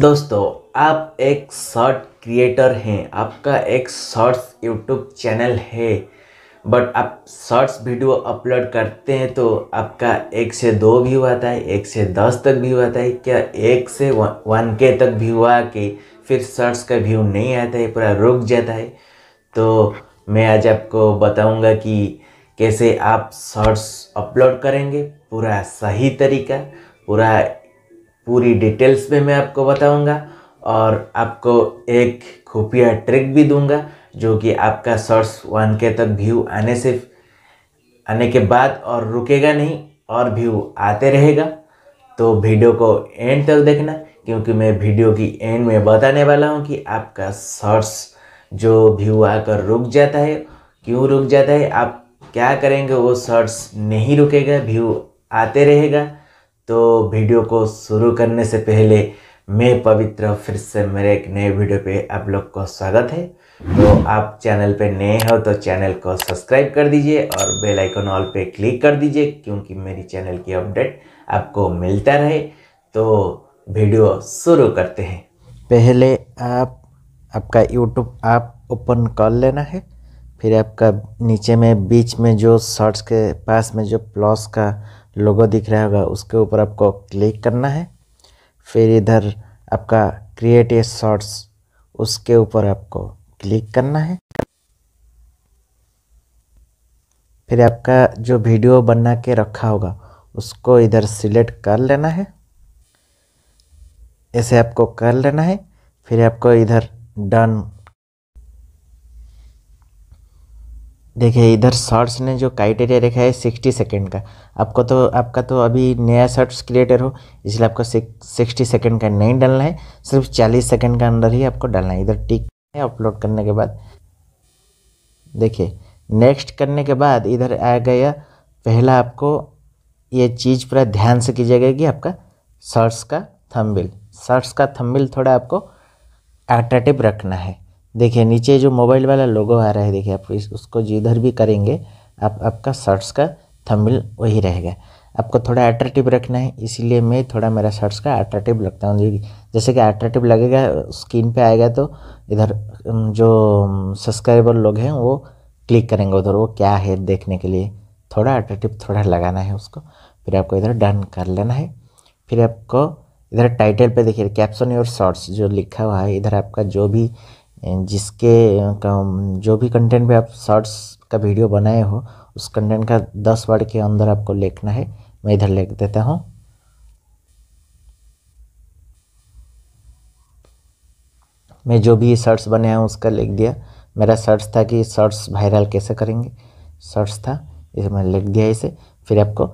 दोस्तों आप एक शॉर्ट क्रिएटर हैं आपका एक शॉर्ट्स यूट्यूब चैनल है बट आप शॉर्ट्स वीडियो अपलोड करते हैं तो आपका एक से दो व्यू आता है एक से दस तक व्यू आता है क्या एक से वन के तक व्यू कि फिर शॉर्ट्स का व्यू नहीं आता है पूरा रुक जाता है तो मैं आज आपको बताऊंगा कि कैसे आप शॉर्ट्स अपलोड करेंगे पूरा सही तरीका पूरा पूरी डिटेल्स में मैं आपको बताऊंगा और आपको एक खुफिया ट्रिक भी दूंगा जो कि आपका सर्स वन के तक व्यू आने से आने के बाद और रुकेगा नहीं और व्यू आते रहेगा तो वीडियो को एंड तक देखना क्योंकि मैं वीडियो की एंड में बताने वाला हूँ कि आपका सर्स जो व्यू आकर रुक जाता है क्यों रुक जाता है आप क्या करेंगे वो सर्च नहीं रुकेगा व्यू आते रहेगा तो वीडियो को शुरू करने से पहले मैं पवित्र फिर से मेरे एक नए वीडियो पे आप लोग को स्वागत है तो आप चैनल पे नए हो तो चैनल को सब्सक्राइब कर दीजिए और बेल आइकन ऑल पे क्लिक कर दीजिए क्योंकि मेरी चैनल की अपडेट आपको मिलता रहे तो वीडियो शुरू करते हैं पहले आप आपका यूट्यूब ऐप ओपन कर लेना है फिर आपका नीचे में बीच में जो शॉर्ट्स के पास में जो प्लस का लोगो दिख रहा होगा उसके ऊपर आपको क्लिक करना है फिर इधर आपका क्रिएट ए शॉर्ट्स उसके ऊपर आपको क्लिक करना है फिर आपका जो वीडियो बना के रखा होगा उसको इधर सिलेक्ट कर लेना है ऐसे आपको कर लेना है फिर आपको इधर डन देखिए इधर शॉर्ट्स ने जो क्राइटेरिया रखा है सिक्सटी सेकेंड का आपको तो आपका तो अभी नया शॉर्ट्स क्रिएटर हो इसलिए आपको सिक्सटी सेकेंड का नहीं डालना है सिर्फ चालीस सेकेंड का अंदर ही आपको डालना है इधर टिक है अपलोड करने के बाद देखिए नेक्स्ट करने के बाद इधर आ गया पहला आपको ये चीज़ पूरा ध्यान से कीजिएगा कि आपका शर्ट्स का थम्बिल शर्ट्स का थम्बिल थोड़ा आपको एट्रेटिव रखना है देखिए नीचे जो मोबाइल वाला लोगो आ रहा है देखिए आप इस उसको जिधर भी करेंगे आप आपका शर्ट्स का थंबनेल वही रहेगा आपको थोड़ा अट्रैक्टिव रखना है इसीलिए मैं थोड़ा मेरा शर्ट्स का अट्रैक्टिव लगता हूँ जैसे कि अट्रैक्टिव लगेगा स्क्रीन पे आएगा तो इधर जो सब्सक्राइबर लोग हैं वो क्लिक करेंगे उधर वो क्या है देखने के लिए थोड़ा अट्रैक्टिव थोड़ा लगाना है उसको फिर आपको इधर डन कर लेना है फिर आपको इधर टाइटल पे देखिए कैप्शन और शॉर्ट्स जो लिखा हुआ है इधर आपका जो भी जिसके जो भी कंटेंट पे आप शॉर्ट्स का वीडियो बनाए हो उस कंटेंट का दस वर्ड के अंदर आपको लिखना है मैं इधर लिख देता हूँ मैं जो भी शर्ट्स बनाया हूँ उसका लिख दिया मेरा शर्ट्स था कि शर्ट्स वायरल कैसे करेंगे शर्ट्स था इसे मैंने लिख दिया इसे फिर आपको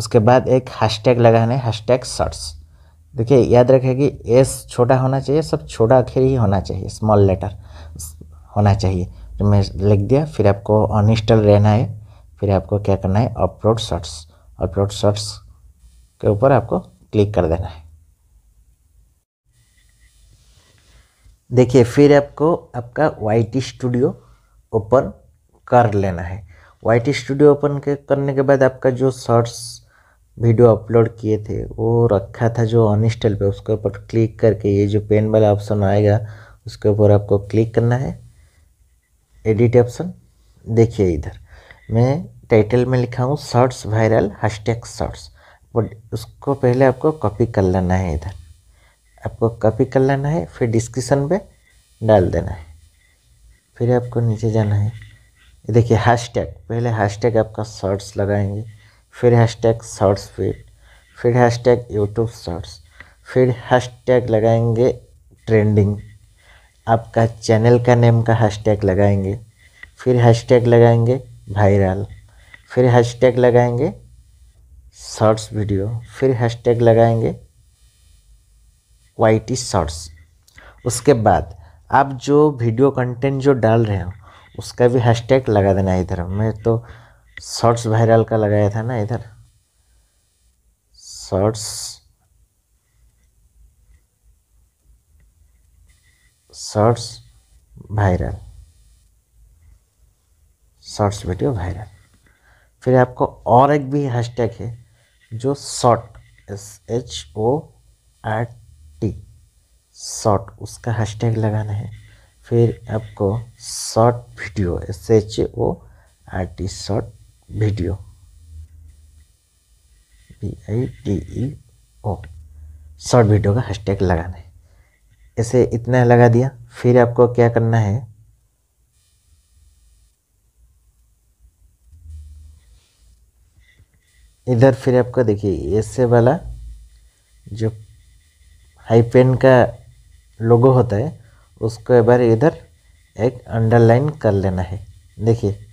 उसके बाद एक हैशटैग लगाना है हैशटैग शर्ट्स देखिए याद रखें कि एस छोटा होना चाहिए सब छोटा अक्षर ही होना चाहिए स्मॉल लेटर होना चाहिए तो मैं लिख दिया फिर आपको अनइंस्टॉल रहना है फिर आपको क्या करना है अपलोड शॉर्ट्स अपलोड शॉर्ट्स के ऊपर आपको क्लिक कर देना है देखिए फिर आपको आपका वाई टी स्टूडियो ओपन कर लेना है वाई टी स्टूडियो ओपन करने के बाद आपका जो शॉर्ट्स वीडियो अपलोड किए थे वो रखा था जो अनइंस्टॉल पे उसके ऊपर क्लिक करके ये जो पेन वाला ऑप्शन आएगा उसके ऊपर आपको क्लिक करना है एडिट ऑप्शन देखिए इधर मैं टाइटल में लिखा हूँ shorts viral hashtag shorts but उसको पहले आपको कॉपी कर लेना है इधर आपको कॉपी कर लेना है फिर डिस्क्रिप्शन पे डाल देना है फिर आपको नीचे जाना है देखिए हैशटैग पहले हैशटैग आपका शॉर्ट्स लगाएंगे फिर हैशटैग सर्च फील्ड फिर हैशटैग यूट्यूब सर्च फिर हैशटैग लगाएंगे ट्रेंडिंग आपका चैनल का नेम का हैशटैग लगाएंगे फिर हैशटैग लगाएंगे वायरल फिर हैशटैग लगाएंगे शॉर्ट्स वीडियो फिर हैशटैग लगाएंगे वाई शॉर्ट्स उसके बाद आप जो वीडियो कंटेंट जो डाल रहे हो उसका भी हैशटैग लगा देना इधर मैं तो शॉर्ट्स वायरल का लगाया था ना इधर shorts shorts viral shorts video viral फिर आपको और एक भी हैशटैग है जो short S H O R T short उसका हैशटैग लगाना है फिर आपको short video S H O R T short video V I T E O short video का हैशटैग लगाना है ऐसे इतना लगा दिया फिर आपको क्या करना है इधर फिर आपको देखिए ऐसे वाला जो हाईपेन का लोगो होता है उसको एक बार इधर एक अंडरलाइन कर लेना है देखिए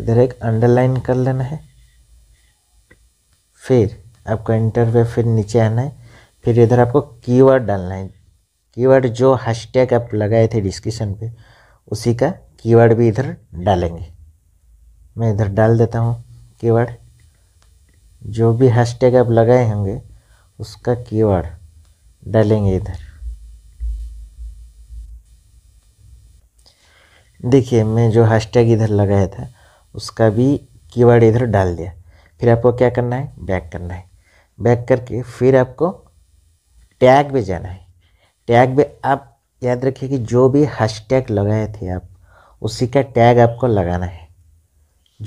इधर एक अंडरलाइन कर लेना है फिर आपको इंटर पे फिर नीचे आना है फिर इधर आपको कीवर्ड डालना है कीवर्ड जो हैशटैग आप लगाए थे डिस्क्रिप्शन पे उसी का कीवर्ड भी इधर डालेंगे मैं इधर डाल देता हूँ कीवर्ड जो भी हैशटैग आप लगाए होंगे उसका कीवर्ड डालेंगे इधर देखिए मैं जो हैशटैग इधर लगाया था उसका भी कीवर्ड इधर डाल दिया फिर आपको क्या करना है बैक करना है बैक करके फिर आपको टैग पे जाना है टैग पे आप याद रखिए कि जो भी हैश टैग लगाए थे आप उसी का टैग आपको लगाना है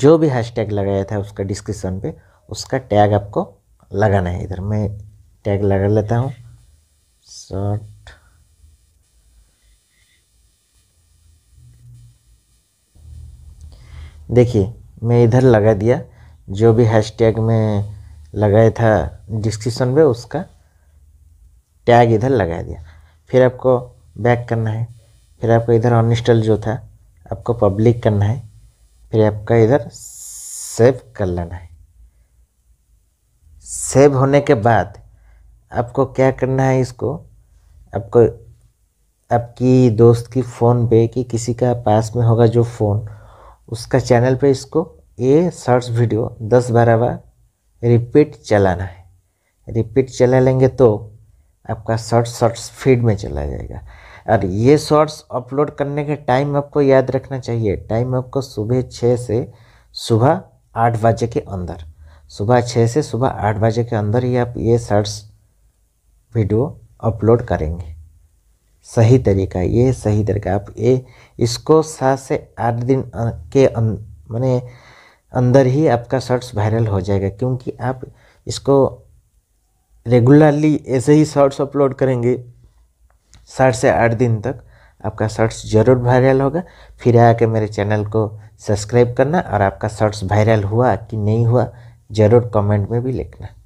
जो भी हैश टैग लगाया था उसका डिस्क्रिप्शन पे उसका टैग आपको लगाना है इधर मैं टैग लगा लेता हूँ शॉर्ट देखिए मैं इधर लगा दिया जो भी हैश टैग में लगाया था डिस्क्रिप्शन में उसका टैग इधर लगा दिया फिर आपको बैक करना है फिर आपको इधर अनइंस्टॉल जो था आपको पब्लिक करना है फिर आपका इधर सेव कर लेना है सेव होने के बाद आपको क्या करना है इसको आपको आपकी दोस्त की फ़ोन पे कि किसी का पास में होगा जो फ़ोन उसका चैनल पे इसको ये शॉर्ट्स वीडियो दस बारह बार रिपीट चलाना है रिपीट चला लेंगे तो आपका शॉर्ट्स शॉर्ट्स फीड में चला जाएगा और ये शॉर्ट्स अपलोड करने के टाइम आपको याद रखना चाहिए टाइम आपको सुबह छः से सुबह आठ बजे के अंदर सुबह छः से सुबह आठ बजे के अंदर ही आप ये शॉर्ट्स वीडियो अपलोड करेंगे सही तरीका ये सही तरीका आप ये इसको सात से आठ दिन के अं, मैंने अंदर ही आपका शॉर्ट्स वायरल हो जाएगा क्योंकि आप इसको रेगुलरली ऐसे ही शॉर्ट्स अपलोड करेंगे साठ से आठ दिन तक आपका शॉर्ट्स जरूर वायरल होगा फिर आके मेरे चैनल को सब्सक्राइब करना और आपका शॉर्ट्स वायरल हुआ कि नहीं हुआ ज़रूर कमेंट में भी लिखना